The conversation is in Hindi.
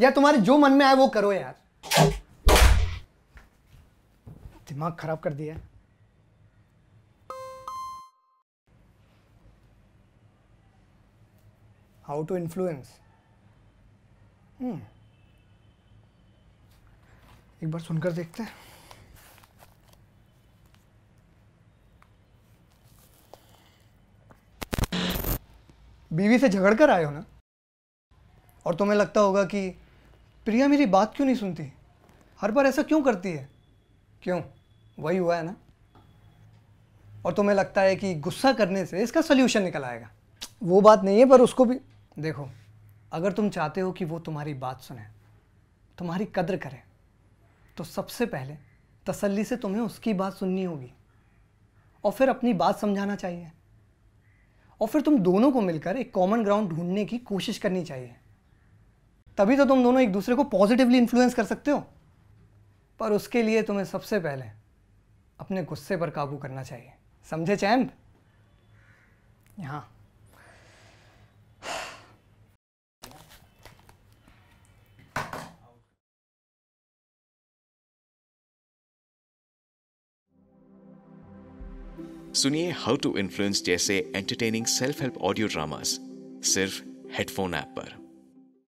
या तुम्हारे जो मन में आए वो करो यार दिमाग खराब कर दिया हाउ टू इन्फ्लुएंस एक बार सुनकर देखते हैं बीवी से झगड़ कर आए हो ना और तुम्हें लगता होगा कि प्रिया मेरी बात क्यों नहीं सुनती हर बार ऐसा क्यों करती है क्यों वही हुआ है ना और तुम्हें लगता है कि गुस्सा करने से इसका सोल्यूशन निकल आएगा वो बात नहीं है पर उसको भी देखो अगर तुम चाहते हो कि वो तुम्हारी बात सुने तुम्हारी कद्र करें तो सबसे पहले तसल्ली से तुम्हें उसकी बात सुननी होगी और फिर अपनी बात समझाना चाहिए और फिर तुम दोनों को मिलकर एक कॉमन ग्राउंड ढूंढने की कोशिश करनी चाहिए तभी तो तुम दोनों एक दूसरे को पॉजिटिवली इन्फ्लुएंस कर सकते हो पर उसके लिए तुम्हें सबसे पहले अपने गुस्से पर काबू करना चाहिए समझे चैम्प यहाँ सुनिए हाउ टू इन्फ्लुएंस जैसे entertaining self help audio dramas सिर्फ हेडफोन ऐप पर